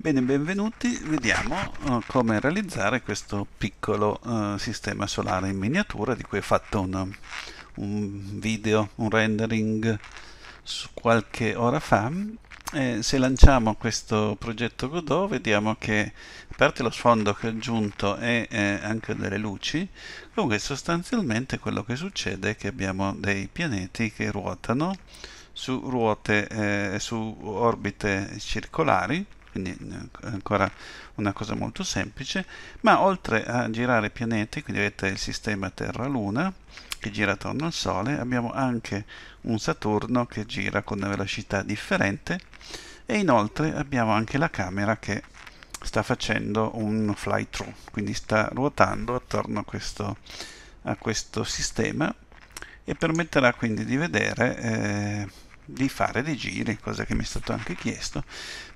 Bene, benvenuti, vediamo uh, come realizzare questo piccolo uh, sistema solare in miniatura di cui ho fatto un, un video, un rendering qualche ora fa. E se lanciamo questo progetto Godot vediamo che a parte lo sfondo che ho aggiunto e eh, anche delle luci, comunque sostanzialmente quello che succede è che abbiamo dei pianeti che ruotano su ruote eh, su orbite circolari quindi eh, ancora una cosa molto semplice, ma oltre a girare pianeti, quindi avete il sistema Terra-Luna che gira attorno al Sole, abbiamo anche un Saturno che gira con una velocità differente e inoltre abbiamo anche la camera che sta facendo un fly through, quindi sta ruotando attorno a questo, a questo sistema e permetterà quindi di vedere eh, di fare dei giri, cosa che mi è stato anche chiesto,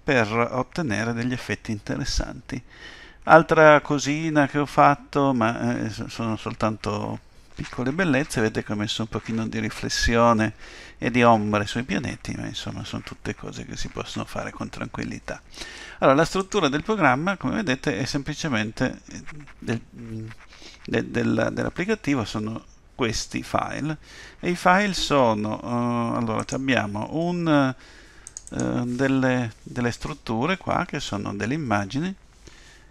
per ottenere degli effetti interessanti. Altra cosina che ho fatto, ma eh, sono soltanto piccole bellezze, vedete che ho messo un pochino di riflessione e di ombre sui pianeti, ma insomma sono tutte cose che si possono fare con tranquillità. Allora, la struttura del programma, come vedete, è semplicemente eh, del, mm, del, dell'applicativo, sono questi file e i file sono uh, allora abbiamo un, uh, delle, delle, strutture qua che sono delle immagini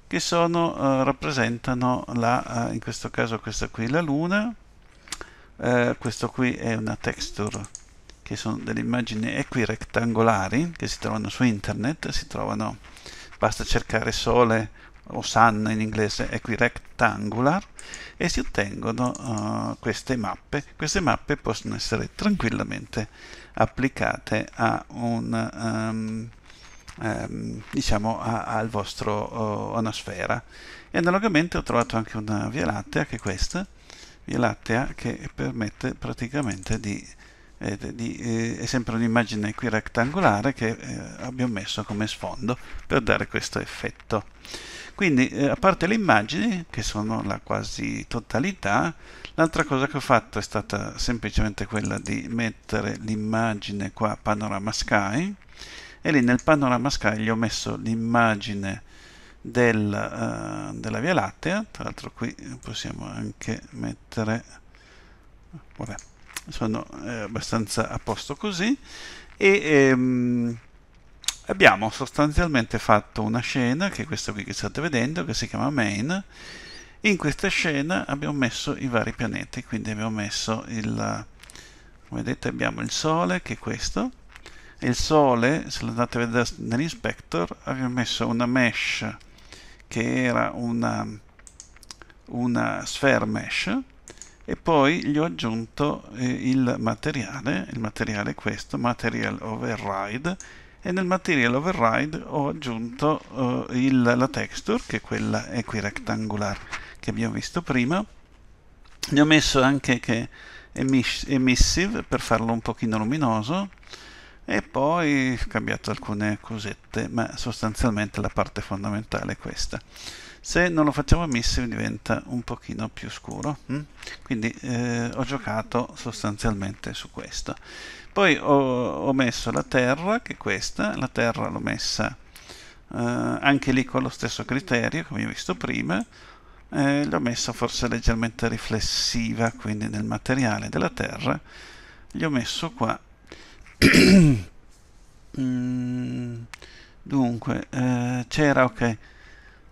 che sono, uh, rappresentano la, in questo caso questa qui la luna questo qui è una texture che sono delle immagini equirettangolari che si trovano su internet si trovano basta cercare sole o sun in inglese e qui rectangular e si ottengono uh, queste mappe. Queste mappe possono essere tranquillamente applicate a un, um, um, diciamo a, al vostro uh, eh, una sfera. E analogamente ho trovato anche una via lattea che è questa, via lattea che permette praticamente di eh, di, eh, è sempre un'immagine qui rettangolare che eh, abbiamo messo come sfondo per dare questo effetto. Quindi eh, a parte le immagini, che sono la quasi totalità, l'altra cosa che ho fatto è stata semplicemente quella di mettere l'immagine qua Panorama Sky e lì nel Panorama Sky gli ho messo l'immagine del, eh, della Via Lattea, tra l'altro qui possiamo anche mettere... Vabbè sono eh, abbastanza a posto così e ehm, abbiamo sostanzialmente fatto una scena che è questa qui che state vedendo che si chiama main in questa scena abbiamo messo i vari pianeti quindi abbiamo messo il come vedete abbiamo il sole che è questo e il sole se lo andate a vedere nell'inspector abbiamo messo una mesh che era una, una sphere mesh e poi gli ho aggiunto eh, il materiale, il materiale è questo, material override, e nel material override ho aggiunto eh, il, la texture, che è quella equirectangular che abbiamo visto prima, ne ho messo anche che emissive per farlo un pochino luminoso, e poi ho cambiato alcune cosette, ma sostanzialmente la parte fondamentale è questa se non lo facciamo emissive diventa un pochino più scuro hm? quindi eh, ho giocato sostanzialmente su questo poi ho, ho, messo la terra che è questa la terra l'ho messa eh, anche lì con lo stesso criterio come ho visto prima eh, l'ho messa forse leggermente riflessiva quindi nel materiale della terra gli ho messo qua mm, dunque eh, c'era ok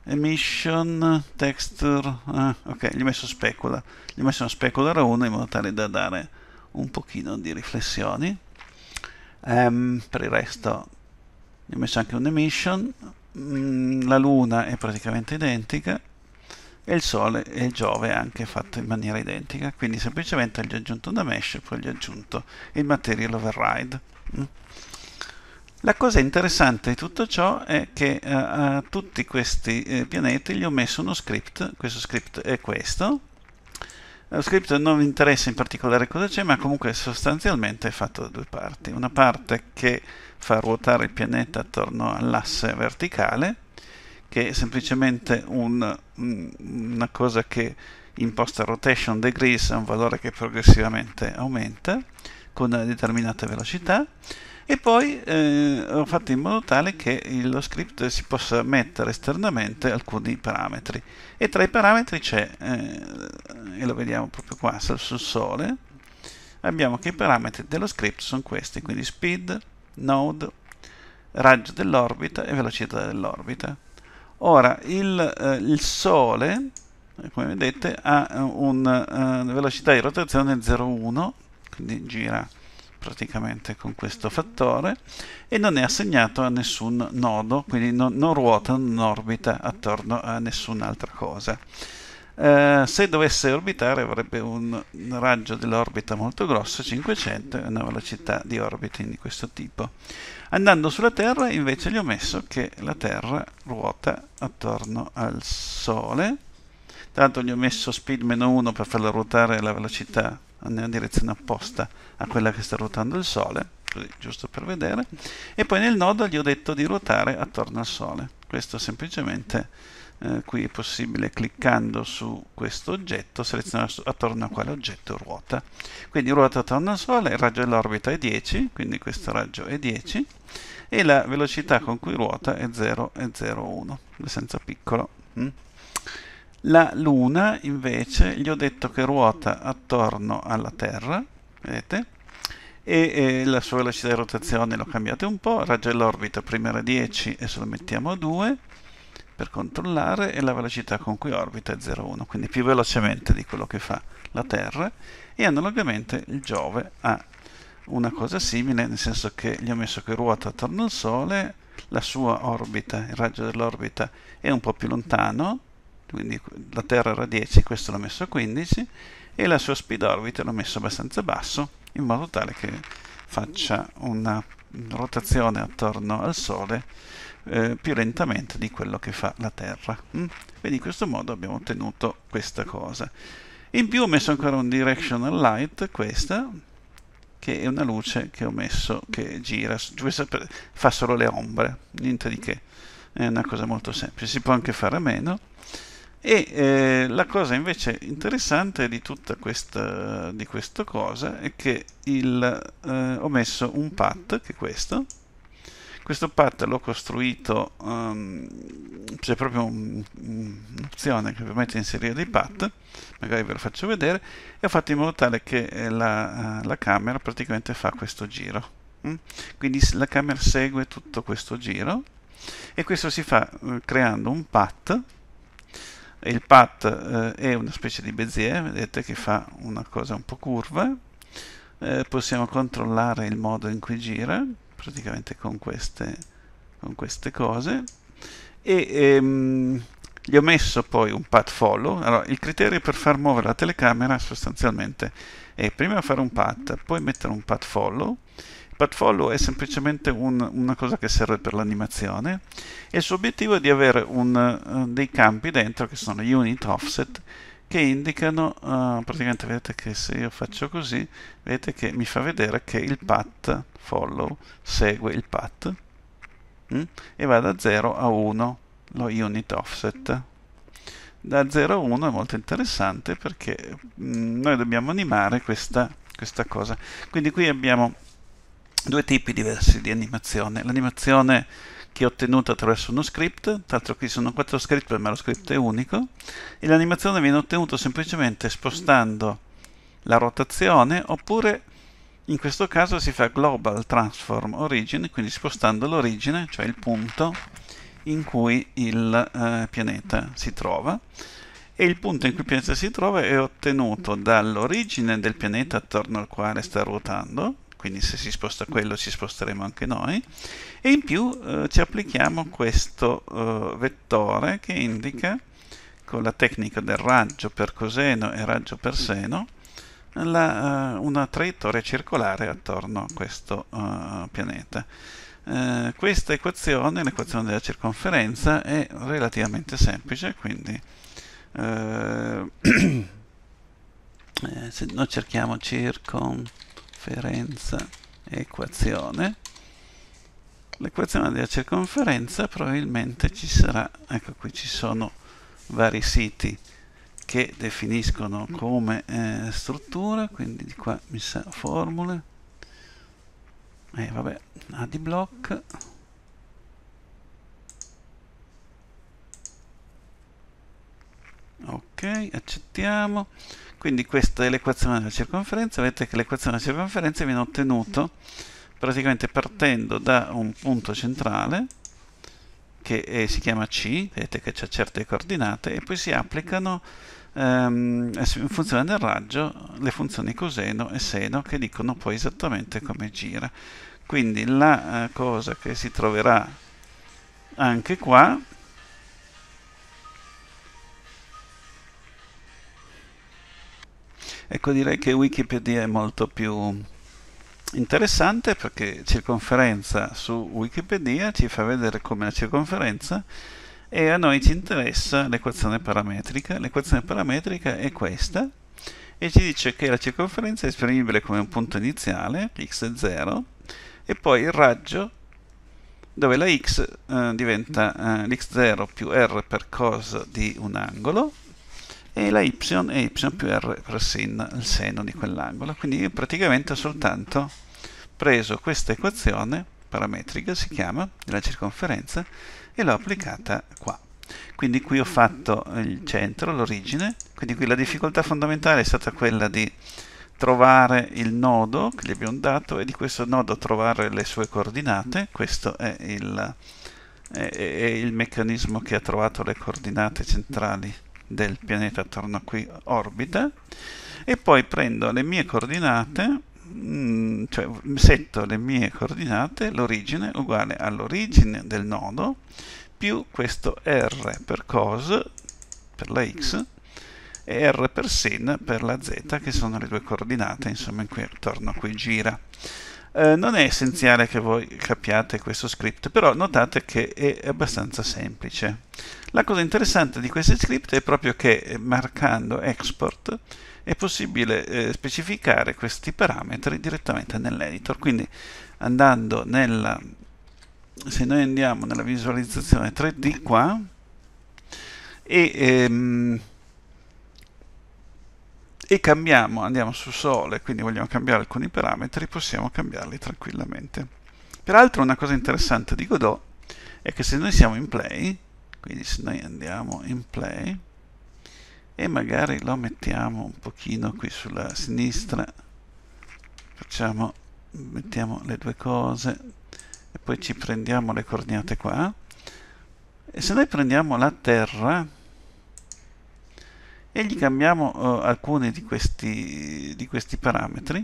Emission, texture, ah, ok, gli ho messo specular, gli ho messo una specular 1 in modo tale da dare un pochino di riflessioni. Um, per il resto gli ho messo anche un emission, mm, la luna è praticamente identica e il sole e il Giove anche fatto in maniera identica, quindi semplicemente gli ho aggiunto una mesh e poi gli ho aggiunto il material override. Mm. La cosa interessante di tutto ciò è che a, eh, a tutti questi eh, pianeti gli ho messo uno script, questo script è questo, lo script non mi interessa in particolare cosa c'è, ma comunque sostanzialmente è fatto da due parti. Una parte che fa ruotare il pianeta attorno all'asse verticale, che è semplicemente un, una cosa che imposta rotation degrees a un valore che progressivamente aumenta con una determinata velocità, e poi eh, ho fatto in modo tale che lo script si possa mettere esternamente alcuni parametri e tra i parametri c'è eh, e lo vediamo proprio qua sul sole abbiamo che i parametri dello script sono questi quindi speed, node, raggio dell'orbita e velocità dell'orbita ora il, eh, il sole come vedete ha eh, una uh, eh, velocità di rotazione 0,1 quindi gira praticamente con questo fattore e non è assegnato a nessun nodo, quindi non, non ruota, non orbita attorno a nessun'altra cosa. Eh, se dovesse orbitare avrebbe un raggio dell'orbita molto grosso, 500, e una velocità di orbite di questo tipo. Andando sulla Terra invece gli ho messo che la Terra ruota attorno al Sole, tanto gli ho messo speed meno 1 per farla ruotare alla velocità nella direzione opposta a quella che sta ruotando il Sole, così giusto per vedere, e poi nel nodo gli ho detto di ruotare attorno al Sole. Questo semplicemente eh, qui è possibile cliccando su questo oggetto, selezionare attorno a quale oggetto ruota. Quindi ruota attorno al Sole, il raggio dell'orbita è 10, quindi questo raggio è 10, e la velocità con cui ruota è 0,01, abbastanza piccolo. Mm? La Luna invece gli ho detto che ruota attorno alla Terra, vedete? E eh, la sua velocità di rotazione l'ho cambiata un po', raggio l'orbita prima era 10 e se lo mettiamo a 2 per controllare e la velocità con cui orbita è 0,1, quindi più velocemente di quello che fa la Terra e analogamente il Giove ha una cosa simile, nel senso che gli ho messo che ruota attorno al Sole, la sua orbita, il raggio dell'orbita è un po' più lontano, quindi la Terra era 10, questo l'ho messo a 15 e la sua speed orbit l'ho messo abbastanza basso in modo tale che faccia una rotazione attorno al Sole eh, più lentamente di quello che fa la Terra. Mm? Quindi in questo modo abbiamo ottenuto questa cosa. In più ho messo ancora un directional light, questa, che è una luce che ho messo che gira, fa solo le ombre, niente di che, è una cosa molto semplice, si può anche fare a meno. E eh, la cosa invece interessante di tutta questa, di questa cosa è che il, eh, ho messo un path, che è questo, questo path l'ho costruito, um, c'è proprio un'opzione che permette di inserire dei path, magari ve lo faccio vedere, e ho fatto in modo tale che eh, la, eh, la camera praticamente fa questo giro. Mm? Quindi la camera segue tutto questo giro e questo si fa eh, creando un path il path eh, è una specie di bezier, vedete che fa una cosa un po' curva, eh, possiamo controllare il modo in cui gira, praticamente con queste, con queste cose, e ehm, gli ho messo poi un path follow, allora il criterio per far muovere la telecamera sostanzialmente è prima fare un path, poi mettere un path follow, Padfollow è semplicemente un, una cosa che serve per l'animazione e il suo obiettivo è di avere un, eh, dei campi dentro che sono unit offset che indicano, uh, praticamente vedete che se io faccio così, vedete che mi fa vedere che il path follow segue il path mh? Mm, e va da 0 a 1 lo unit offset da 0 a 1 è molto interessante perché mh, mm, noi dobbiamo animare questa, questa cosa quindi qui abbiamo due tipi diversi di animazione. L'animazione che ho ottenuta attraverso uno script, tra l'altro qui sono quattro script ma lo script è unico, e l'animazione viene ottenuta semplicemente spostando la rotazione oppure in questo caso si fa global transform origin, quindi spostando l'origine, cioè il punto in cui il eh, pianeta si trova e il punto in cui il pianeta si trova è ottenuto dall'origine del pianeta attorno al quale sta ruotando, quindi se si sposta quello ci sposteremo anche noi, e in più eh, ci applichiamo questo eh, vettore che indica con la tecnica del raggio per coseno e raggio per seno la, uh, una traiettoria circolare attorno a questo uh, pianeta. Uh, questa equazione, l'equazione della circonferenza, è relativamente semplice, quindi eh, se noi cerchiamo circonferenza circonferenza equazione l'equazione della circonferenza probabilmente ci sarà ecco qui ci sono vari siti che definiscono mm. come eh, struttura quindi di qua mi sa formule e eh, vabbè a di block ok accettiamo quindi questa è l'equazione della circonferenza, vedete che l'equazione della circonferenza viene ottenuta praticamente partendo da un punto centrale che è, si chiama C, vedete che c'è certe coordinate, e poi si applicano ehm, in funzione del raggio le funzioni coseno e seno che dicono poi esattamente come gira. Quindi la eh, cosa che si troverà anche qua Ecco, direi che Wikipedia è molto più interessante perché circonferenza su Wikipedia ci fa vedere come la circonferenza e a noi ci interessa l'equazione parametrica. L'equazione parametrica è questa e ci dice che la circonferenza è esprimibile come un punto iniziale, x è 0, e poi il raggio dove la x eh, diventa eh, x0 più r per cos di un angolo e la y è y più r pressino il seno di quell'angolo. Quindi io praticamente ho soltanto preso questa equazione parametrica, si chiama, della circonferenza, e l'ho applicata qua. Quindi qui ho fatto il centro, l'origine, quindi qui la difficoltà fondamentale è stata quella di trovare il nodo che gli abbiamo dato e di questo nodo trovare le sue coordinate, questo è il, è, è il meccanismo che ha trovato le coordinate centrali del pianeta attorno a cui orbita e poi prendo le mie coordinate mm, cioè setto le mie coordinate l'origine uguale all'origine del nodo più questo r per cos per la x e r per sin per la z che sono le due coordinate insomma in cui attorno a cui gira eh, non è essenziale che voi capiate questo script, però notate che è abbastanza semplice. La cosa interessante di questi script è proprio che eh, marcando export è possibile eh, specificare questi parametri direttamente nell'editor, quindi andando nella se noi andiamo nella visualizzazione 3D qua e ehm, e cambiamo, andiamo su Sole, quindi vogliamo cambiare alcuni parametri, possiamo cambiarli tranquillamente. Peraltro una cosa interessante di Godot è che se noi siamo in play, quindi se noi andiamo in play e magari lo mettiamo un pochino qui sulla sinistra, facciamo, mettiamo le due cose e poi ci prendiamo le coordinate qua, e se noi prendiamo la Terra, e gli cambiamo eh, alcuni di questi, di questi parametri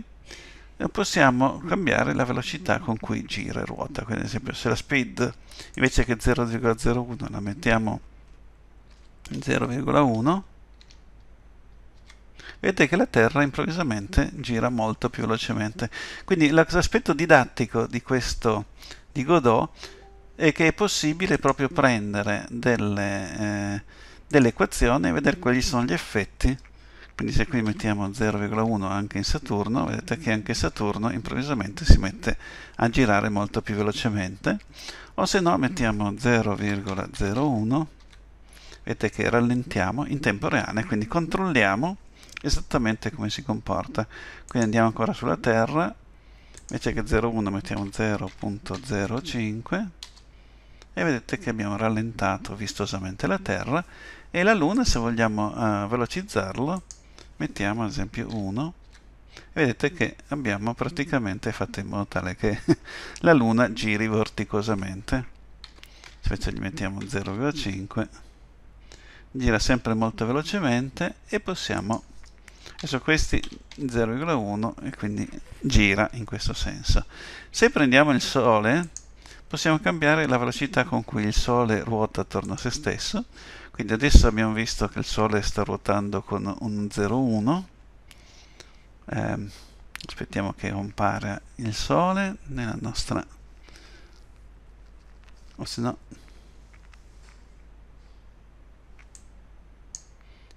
possiamo cambiare la velocità con cui gira e ruota quindi ad esempio se la speed invece che 0,01 la mettiamo 0,1 vedete che la Terra improvvisamente gira molto più velocemente quindi l'aspetto didattico di questo di Godot è che è possibile proprio prendere delle eh, dell'equazione e vedere mm. quali sono gli effetti. Quindi se qui mettiamo 0,1 anche in Saturno, vedete che anche Saturno improvvisamente si mette a girare molto più velocemente, o se no mettiamo 0,01, vedete che rallentiamo in tempo reale, quindi controlliamo esattamente come si comporta. Quindi andiamo ancora sulla Terra, invece che 0,1 mettiamo 0,05 e vedete che abbiamo rallentato vistosamente la Terra e la luna se vogliamo uh, velocizzarlo mettiamo ad esempio 1 vedete che abbiamo praticamente fatto in modo tale che la luna giri vorticosamente invece gli mettiamo 0,5 gira sempre molto velocemente e possiamo adesso questi 0,1 e quindi gira in questo senso se prendiamo il sole possiamo cambiare la velocità con cui il sole ruota attorno a se stesso quindi adesso abbiamo visto che il Sole sta ruotando con un 0,1 eh, aspettiamo che compare il Sole nella nostra o se no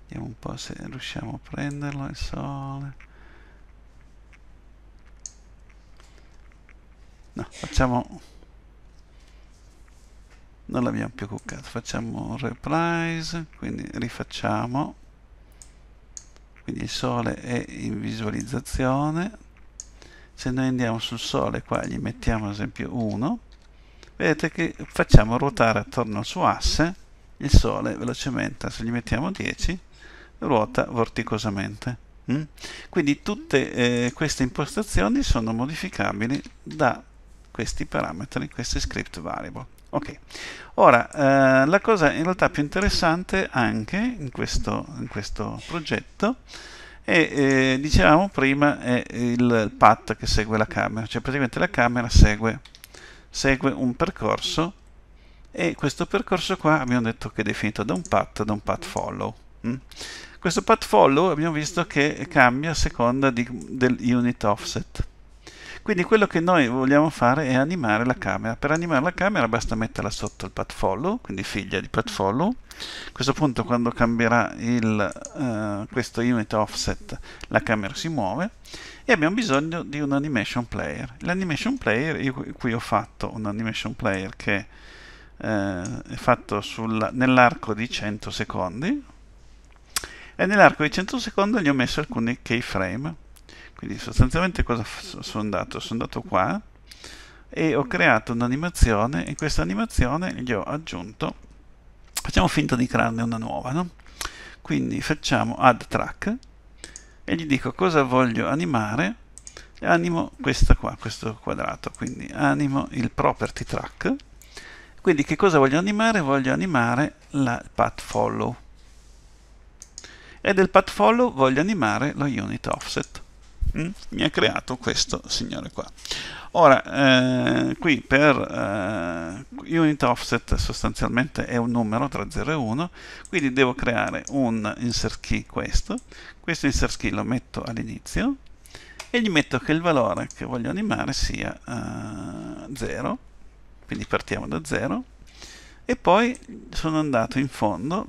vediamo un po' se riusciamo a prenderlo il Sole no, facciamo non l'abbiamo più cuccato facciamo un replies quindi rifacciamo quindi il sole è in visualizzazione se noi andiamo sul sole qua gli mettiamo ad esempio 1 vedete che facciamo ruotare attorno al suo asse il sole velocemente se gli mettiamo 10 ruota vorticosamente mm? quindi tutte eh, queste impostazioni sono modificabili da questi parametri, questi script variable. Ok, ora eh, la cosa in realtà più interessante anche in questo, in questo progetto è, eh, dicevamo prima, è il path che segue la camera, cioè praticamente la camera segue, segue un percorso e questo percorso qua abbiamo detto che è definito da un path, da un path follow. Mm? Questo path follow abbiamo visto che cambia a seconda di, del unit offset. Quindi quello che noi vogliamo fare è animare la camera. Per animare la camera basta metterla sotto il path follow, quindi figlia di path follow. A questo punto quando cambierà il, uh, questo unit offset la camera si muove e abbiamo bisogno di un animation player. L'animation player, io qui ho fatto un animation player che eh, è fatto nell'arco di 100 secondi e nell'arco di 100 secondi gli ho messo alcuni keyframe quindi sostanzialmente cosa sono andato? sono andato qua e ho creato un'animazione e in questa animazione gli ho aggiunto facciamo finta di crearne una nuova no? quindi facciamo add track e gli dico cosa voglio animare e animo questa qua, questo quadrato quindi animo il property track quindi che cosa voglio animare? voglio animare la path follow e del path follow voglio animare lo unit offset Mm? mi ha creato questo signore qua ora eh, qui per eh, unit offset sostanzialmente è un numero tra 0 e 1 quindi devo creare un insert key questo questo insert key lo metto all'inizio e gli metto che il valore che voglio animare sia eh, 0 quindi partiamo da 0 e poi sono andato in fondo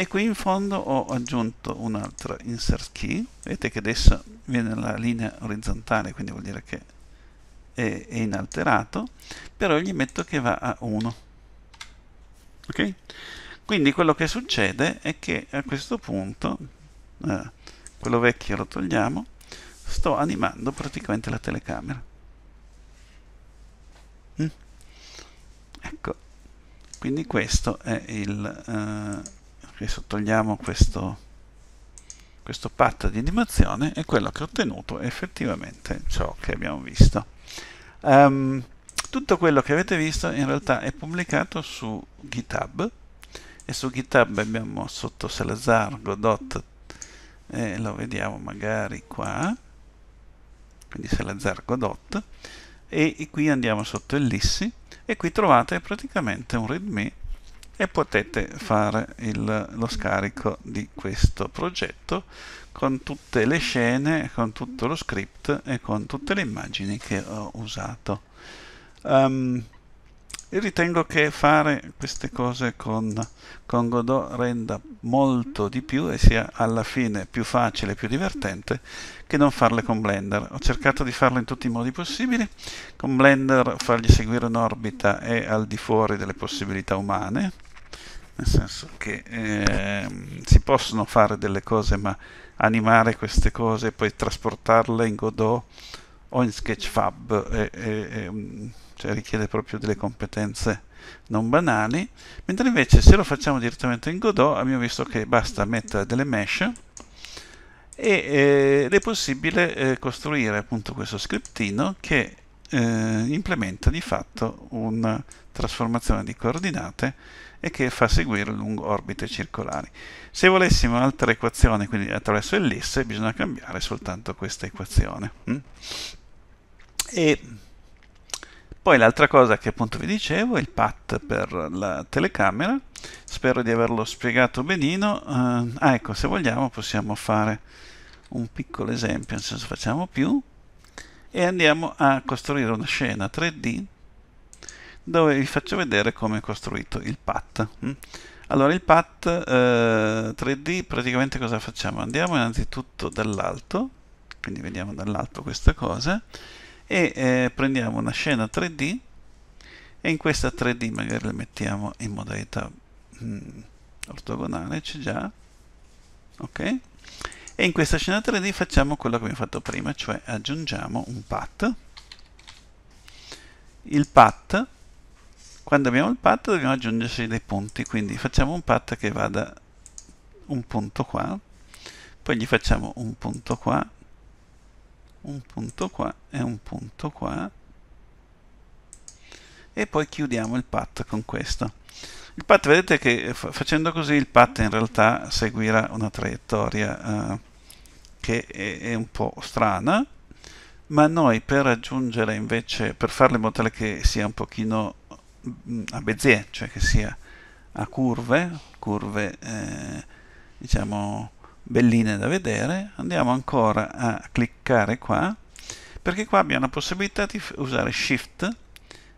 e qui in fondo ho aggiunto un'altra insert key vedete che adesso viene la linea orizzontale quindi vuol dire che è, è inalterato però gli metto che va a 1 ok quindi quello che succede è che a questo punto eh, quello vecchio lo togliamo sto animando praticamente la telecamera mm. ecco quindi questo è il eh, adesso togliamo questo, questo path di animazione e quello che ho ottenuto è effettivamente ciò che abbiamo visto. Um, tutto quello che avete visto in realtà è pubblicato su GitHub e su GitHub abbiamo sotto Salazar Godot e lo vediamo magari qua quindi Salazar Godot e qui andiamo sotto ellissi e qui trovate praticamente un readme e potete fare il, lo scarico di questo progetto con tutte le scene, con tutto lo script e con tutte le immagini che ho usato. Um, ehm, io ritengo che fare queste cose con, con, Godot renda molto di più e sia alla fine più facile, e più divertente che non farle con Blender. Ho cercato di farlo in tutti i modi possibili, con Blender fargli seguire un'orbita è al di fuori delle possibilità umane, nel senso che eh, si possono fare delle cose, ma animare queste cose e poi trasportarle in Godot o in Sketchfab e, e, e, cioè richiede proprio delle competenze non banali, mentre invece se lo facciamo direttamente in Godot abbiamo visto che basta mettere delle mesh eh, ed è possibile eh, costruire appunto questo scriptino che eh, implementa di fatto un trasformazione di coordinate e che fa seguire lungo orbite circolari. Se volessimo un'altra equazione, quindi attraverso ellisse, bisogna cambiare soltanto questa equazione. Mm? E poi l'altra cosa che appunto vi dicevo è il path per la telecamera. Spero di averlo spiegato benino. Eh, ah, ecco, se vogliamo possiamo fare un piccolo esempio, non so facciamo più, e andiamo a costruire una scena 3D dove vi faccio vedere come è costruito il PAT. Mm. Allora il PAT eh, 3D praticamente cosa facciamo? Andiamo innanzitutto dall'alto, quindi vediamo dall'alto questa cosa, e eh, prendiamo una scena 3D e in questa 3D magari la mettiamo in modalità mh, mm, ortogonale, c'è già, ok? E in questa scena 3D facciamo quello che abbiamo fatto prima, cioè aggiungiamo un PAT. Il PAT quando abbiamo il path dobbiamo aggiungerci dei punti quindi facciamo un path che vada un punto qua poi gli facciamo un punto qua un punto qua e un punto qua e poi chiudiamo il path con questo il path vedete che eh, facendo così il path in realtà seguirà una traiettoria eh, che è, è un po' strana ma noi per aggiungere invece, per farlo in modo tale che sia un pochino Mm, a Bézier, cioè che sia a curve, curve eh, diciamo belline da vedere, andiamo ancora a cliccare qua, perché qua abbiamo la possibilità di usare Shift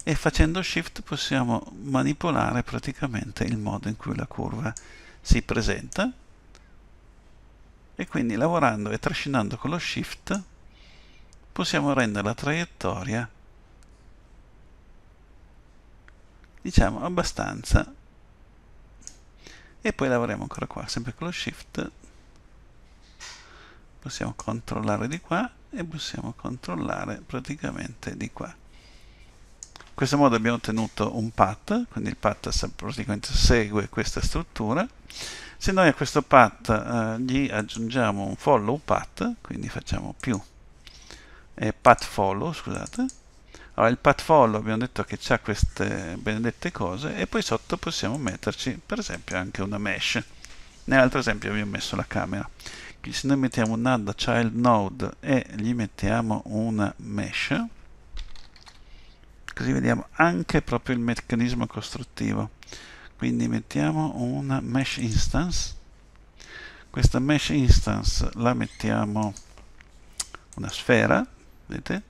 e facendo Shift possiamo manipolare praticamente il modo in cui la curva si presenta e quindi lavorando e trascinando con lo Shift possiamo rendere la traiettoria diciamo abbastanza e poi lavoriamo ancora qua sempre con lo shift possiamo controllare di qua e possiamo controllare praticamente di qua in questo modo abbiamo ottenuto un path quindi il path praticamente segue questa struttura se noi a questo path eh, gli aggiungiamo un follow path quindi facciamo più eh, path follow scusate allora, il path follow abbiamo detto che ha queste benedette cose e poi sotto possiamo metterci per esempio anche una mesh. Nell'altro esempio vi ho messo la camera. Quindi se noi mettiamo un add child node e gli mettiamo una mesh, così vediamo anche proprio il meccanismo costruttivo. Quindi mettiamo una mesh instance. Questa mesh instance la mettiamo una sfera, vedete?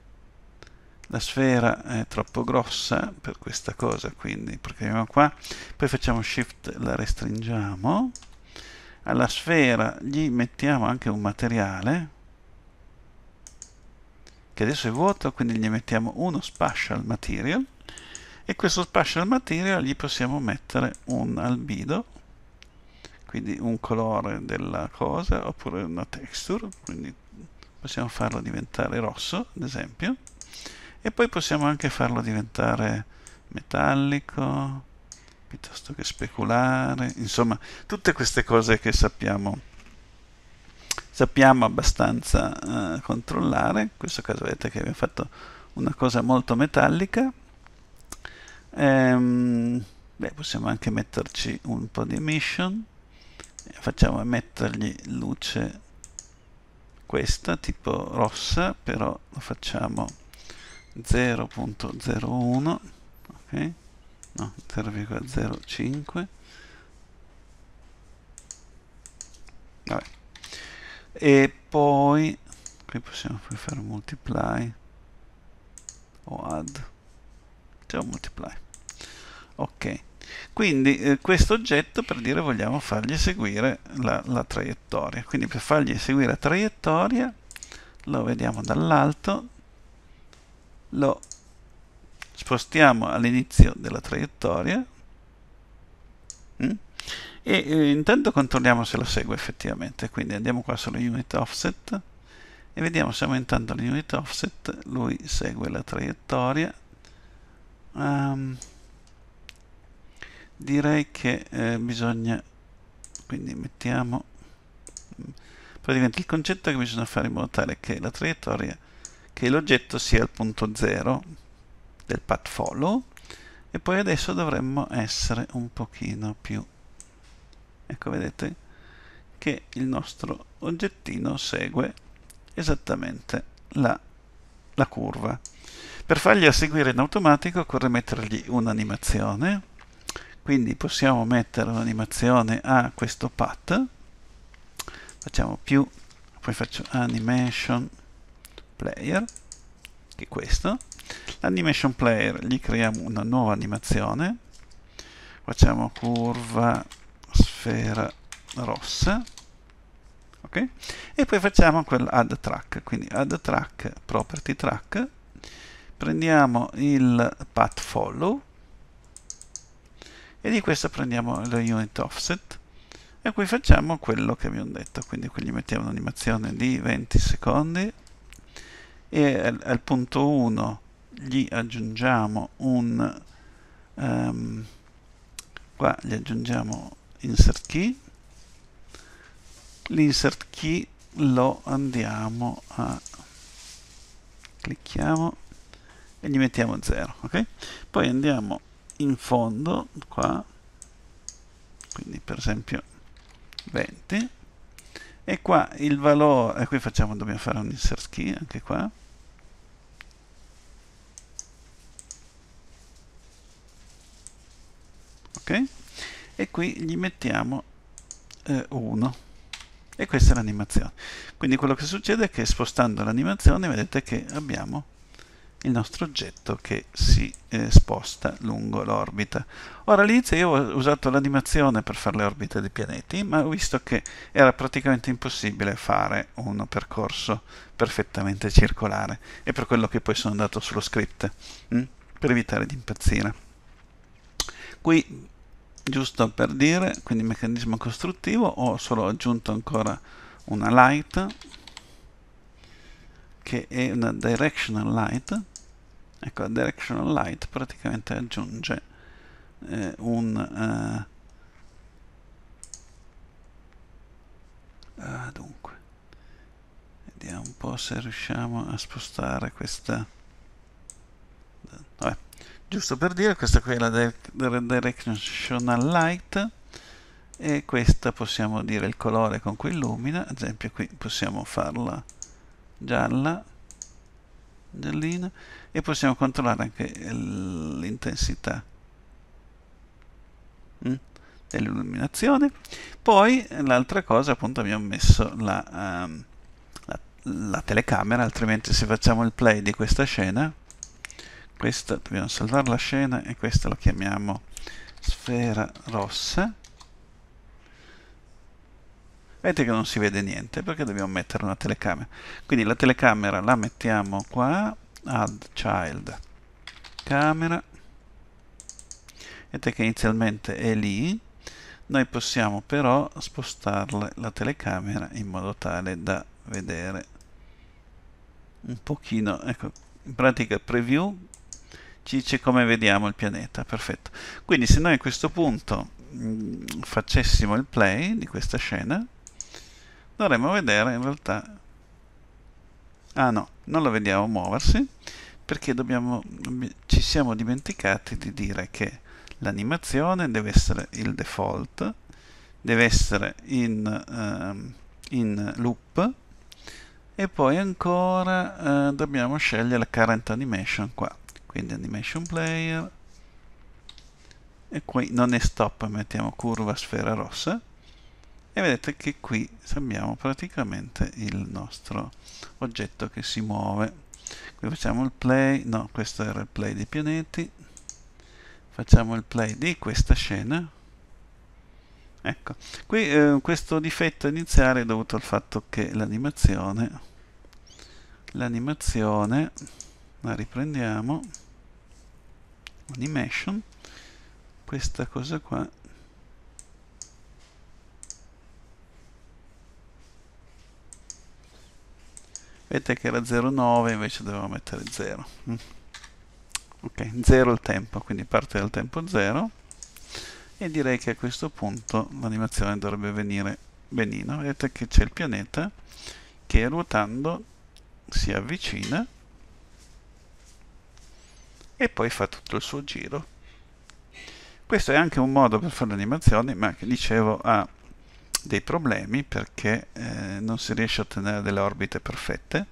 la sfera è troppo grossa per questa cosa quindi proviamo qua poi facciamo shift la restringiamo alla sfera gli mettiamo anche un materiale che adesso è vuoto quindi gli mettiamo uno spatial material e questo spatial material gli possiamo mettere un albido quindi un colore della cosa oppure una texture quindi possiamo farlo diventare rosso ad esempio e poi possiamo anche farlo diventare metallico piuttosto che speculare insomma tutte queste cose che sappiamo sappiamo abbastanza eh, controllare in questo caso vedete che abbiamo fatto una cosa molto metallica ehm, beh, possiamo anche metterci un po' di emission facciamo mettergli luce questa tipo rossa però lo facciamo 0.01 ok no 0,05 vabbè e poi qui possiamo poi fare multiply o add cioè multiply ok quindi eh, questo oggetto per dire vogliamo fargli seguire la, la traiettoria quindi per fargli seguire la traiettoria lo vediamo dall'alto lo spostiamo all'inizio della traiettoria mm, e eh, intanto controlliamo se lo segue effettivamente quindi andiamo qua sulla unit offset e vediamo se aumentando le unit offset lui segue la traiettoria um, direi che eh, bisogna quindi mettiamo mm, praticamente il concetto è che bisogna fare in modo tale che la traiettoria che l'oggetto sia il punto 0 del path follow e poi adesso dovremmo essere un pochino più ecco vedete che il nostro oggettino segue esattamente la, la curva per fargliela seguire in automatico occorre mettergli un'animazione quindi possiamo mettere un'animazione a questo path facciamo più poi faccio animation player, che è questo. L'animation player gli creiamo una nuova animazione, facciamo curva sfera rossa, ok? E poi facciamo quell'add track, quindi add track, property track, prendiamo il path follow e di questo prendiamo la unit offset e qui facciamo quello che abbiamo detto quindi qui gli mettiamo un'animazione di 20 secondi e al, al punto 1 gli aggiungiamo un um, qua gli aggiungiamo insert key l'insert key lo andiamo a clicchiamo e gli mettiamo 0 ok poi andiamo in fondo qua quindi per esempio 20 e qua il valore e qui facciamo dobbiamo fare un insert key anche qua e qui gli mettiamo 1 eh, e questa è l'animazione quindi quello che succede è che spostando l'animazione vedete che abbiamo il nostro oggetto che si eh, sposta lungo l'orbita. Ora all'inizio io ho usato l'animazione per fare le orbite dei pianeti, ma ho visto che era praticamente impossibile fare un percorso perfettamente circolare, e per quello che poi sono andato sullo script, mh? Mm? per evitare di impazzire. Qui giusto per dire, quindi meccanismo costruttivo, ho solo aggiunto ancora una light che è una directional light ecco la directional light praticamente aggiunge eh, un eh, ah, dunque vediamo un po' se riusciamo a spostare questa giusto per dire questa qui è la Directional Light e questa possiamo dire il colore con cui illumina ad esempio qui possiamo farla gialla giallina e possiamo controllare anche l'intensità mm, dell'illuminazione poi l'altra cosa appunto abbiamo messo la, um, la, la telecamera altrimenti se facciamo il play di questa scena questa dobbiamo salvare la scena e questa la chiamiamo sfera rossa vedete che non si vede niente perché dobbiamo mettere una telecamera quindi la telecamera la mettiamo qua add child camera vedete che inizialmente è lì noi possiamo però spostarle la telecamera in modo tale da vedere un pochino ecco in pratica preview ci dice come vediamo il pianeta, perfetto. Quindi se noi a questo punto mh, mm, facessimo il play di questa scena, dovremmo vedere in realtà... Ah no, non lo vediamo muoversi, perché dobbiamo, mm, ci siamo dimenticati di dire che l'animazione deve essere il default, deve essere in, uh, in loop, e poi ancora eh, dobbiamo scegliere la current animation qua quindi animation player e qui non è stop mettiamo curva sfera rossa e vedete che qui abbiamo praticamente il nostro oggetto che si muove qui facciamo il play no questo era il play dei pianeti facciamo il play di questa scena ecco qui eh, questo difetto iniziale è dovuto al fatto che l'animazione l'animazione la riprendiamo animation questa cosa qua vedete che era 0,9 invece dovevo mettere 0 mm. ok 0 il tempo quindi parte dal tempo 0 e direi che a questo punto l'animazione dovrebbe venire benino vedete che c'è il pianeta che ruotando si avvicina e poi fa tutto il suo giro. Questo è anche un modo per fare animazioni, ma che dicevo ha dei problemi perché eh, non si riesce a ottenere delle orbite perfette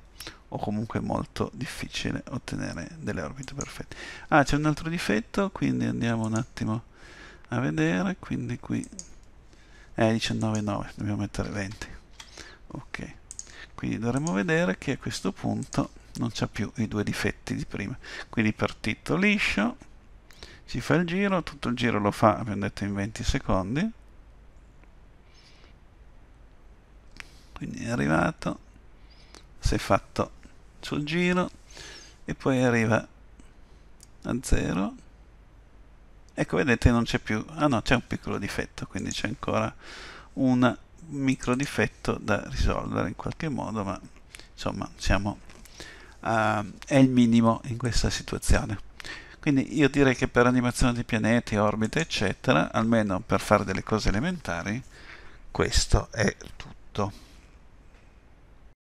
o comunque è molto difficile ottenere delle orbite perfette. Ah, c'è un altro difetto, quindi andiamo un attimo a vedere, quindi qui eh, è 19,9, dobbiamo mettere 20. Ok, quindi dovremmo vedere che a questo punto non c'ha più i due difetti di prima quindi partito liscio si fa il giro tutto il giro lo fa abbiamo detto in 20 secondi quindi è arrivato si è fatto sul giro e poi arriva a 0 ecco vedete non c'è più ah no c'è un piccolo difetto quindi c'è ancora un micro difetto da risolvere in qualche modo ma insomma siamo uh, è il minimo in questa situazione. Quindi io direi che per animazione di pianeti, orbite, eccetera, almeno per fare delle cose elementari, questo è tutto.